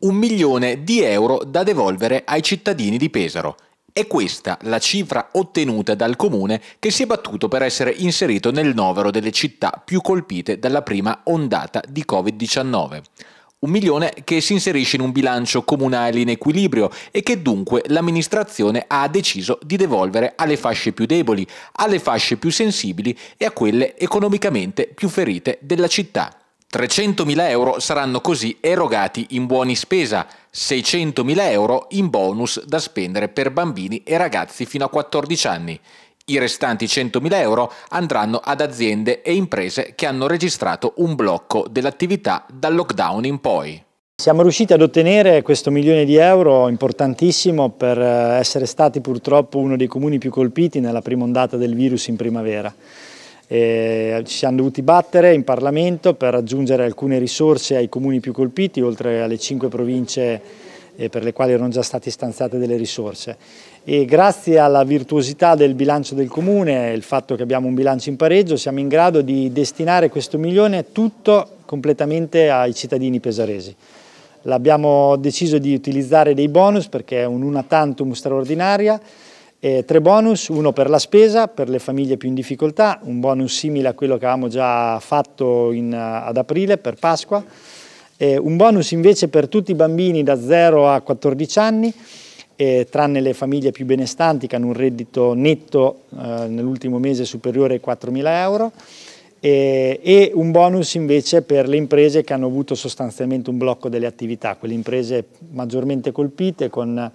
un milione di euro da devolvere ai cittadini di Pesaro. È questa la cifra ottenuta dal comune che si è battuto per essere inserito nel novero delle città più colpite dalla prima ondata di Covid-19. Un milione che si inserisce in un bilancio comunale in equilibrio e che dunque l'amministrazione ha deciso di devolvere alle fasce più deboli, alle fasce più sensibili e a quelle economicamente più ferite della città. 300.000 euro saranno così erogati in buoni spesa, 600.000 euro in bonus da spendere per bambini e ragazzi fino a 14 anni. I restanti 100.000 euro andranno ad aziende e imprese che hanno registrato un blocco dell'attività dal lockdown in poi. Siamo riusciti ad ottenere questo milione di euro importantissimo per eh, essere stati purtroppo uno dei comuni più colpiti nella prima ondata del virus in primavera. Eh, ci siamo dovuti battere in Parlamento per raggiungere alcune risorse ai comuni più colpiti, oltre alle cinque province eh, per le quali erano già state stanziate delle risorse. E grazie alla virtuosità del bilancio del comune, e il fatto che abbiamo un bilancio in pareggio, siamo in grado di destinare questo milione tutto completamente ai cittadini pesaresi. L'abbiamo deciso di utilizzare dei bonus perché è un'una tantum straordinaria, eh, tre bonus, uno per la spesa, per le famiglie più in difficoltà, un bonus simile a quello che avevamo già fatto in, eh, ad aprile per Pasqua, eh, un bonus invece per tutti i bambini da 0 a 14 anni, eh, tranne le famiglie più benestanti che hanno un reddito netto eh, nell'ultimo mese superiore ai 4.000 euro, eh, e un bonus invece per le imprese che hanno avuto sostanzialmente un blocco delle attività, quelle imprese maggiormente colpite con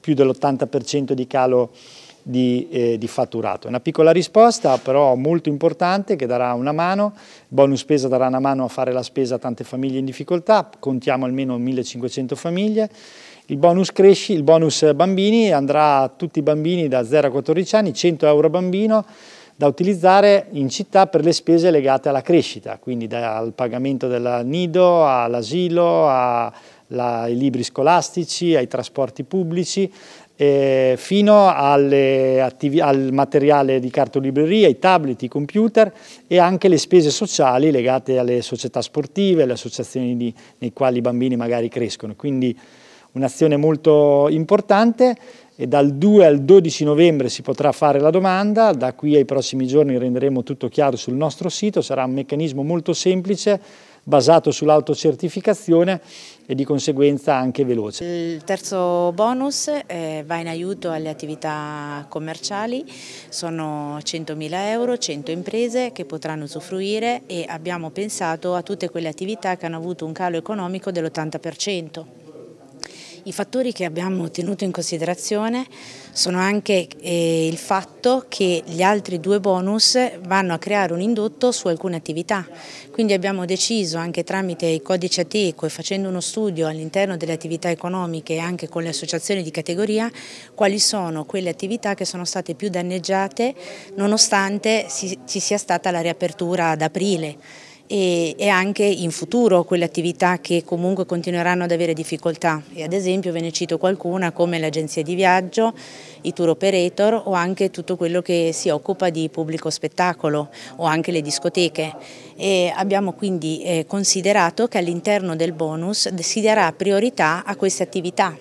più dell'80% di calo di, eh, di, fatturato. Una piccola risposta però molto importante che darà una mano, il bonus spesa darà una mano a fare la spesa a tante famiglie in difficoltà, contiamo almeno 1500 famiglie, il bonus, cresci, il bonus bambini andrà a tutti i bambini da 0 a 14 anni, 100 euro bambino, da utilizzare in città per le spese legate alla crescita, quindi dal pagamento del nido all'asilo, a la, ai libri scolastici, ai trasporti pubblici, eh, fino al materiale di cartolibreria, i tablet, i computer e anche le spese sociali legate alle società sportive, alle associazioni di, nei quali i bambini magari crescono. Quindi un'azione molto importante e dal 2 al 12 novembre si potrà fare la domanda, da qui ai prossimi giorni renderemo tutto chiaro sul nostro sito, sarà un meccanismo molto semplice basato sull'autocertificazione e di conseguenza anche veloce. Il terzo bonus eh, va in aiuto alle attività commerciali, sono 100.000 euro, 100 imprese che potranno usufruire e abbiamo pensato a tutte quelle attività che hanno avuto un calo economico dell'80%. I fattori che abbiamo tenuto in considerazione sono anche eh, il fatto che gli altri due bonus vanno a creare un indotto su alcune attività, quindi abbiamo deciso anche tramite i codici ateco e facendo uno studio all'interno delle attività economiche e anche con le associazioni di categoria quali sono quelle attività che sono state più danneggiate nonostante ci sia stata la riapertura ad aprile e, e anche in futuro quelle attività che comunque continueranno ad avere difficoltà. E ad esempio ve ne cito qualcuna come l'agenzia di viaggio, i tour operator o anche tutto quello che si occupa di pubblico spettacolo o anche le discoteche. E abbiamo quindi eh, considerato che all'interno del bonus si darà priorità a queste attività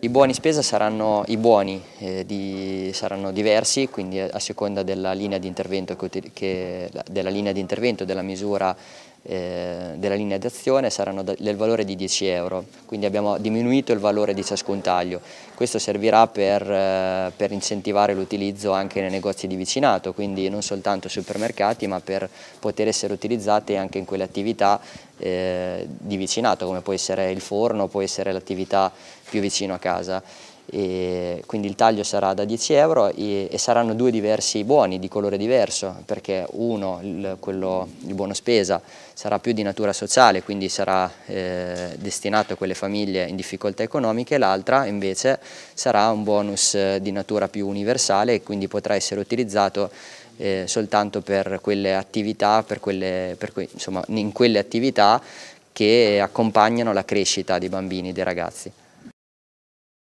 i buoni spesa saranno i buoni, eh, di, saranno diversi, quindi a seconda della linea di intervento, che, che, della, linea di intervento della misura eh, della linea d'azione saranno del valore di 10 euro, quindi abbiamo diminuito il valore di ciascun taglio. Questo servirà per, eh, per incentivare l'utilizzo anche nei negozi di vicinato, quindi non soltanto supermercati ma per poter essere utilizzate anche in quelle attività eh, di vicinato, come può essere il forno, può essere l'attività più vicino a casa. E quindi il taglio sarà da 10 euro e, e, saranno due diversi buoni di colore diverso perché uno, il, quello, il buono spesa, sarà più di natura sociale quindi sarà eh, destinato a quelle famiglie in difficoltà economiche l'altra invece sarà un bonus eh, di natura più universale e quindi potrà essere utilizzato eh, soltanto per quelle attività, per quelle, per que, insomma in quelle attività che accompagnano la crescita dei bambini, dei ragazzi.